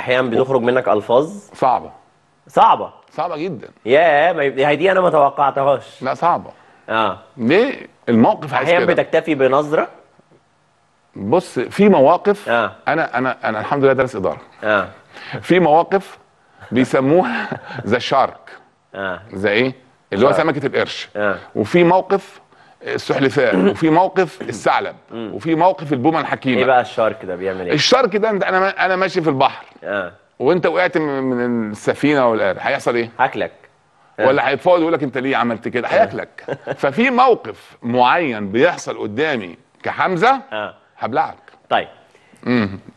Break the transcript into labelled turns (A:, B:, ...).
A: احيانا بتخرج منك الفاظ صعبه
B: صعبه صعبه جدا
A: ياه
C: هي دي انا ما توقعتهاش لا صعبه اه ليه الموقف عايز احيانا بتكتفي بنظره بص في مواقف آه. انا انا انا الحمد لله درس اداره اه في مواقف بيسموها ذا شارك اه زي ايه اللي هو آه. سمكه القرش آه. وفي موقف السحلفاء وفي موقف الثعلب وفي موقف البومه الحكيمه ايه بقى الشارك ده بيعمل ايه؟ الشارك ده انا انا ماشي في البحر اه وانت وقعت من السفينه ولا هيحصل ايه؟ هاكلك آه. ولا هيتفاوض يقول لك انت ليه عملت كده؟ آه. هياكلك ففي موقف معين بيحصل قدامي كحمزه اه هبلعك
D: طيب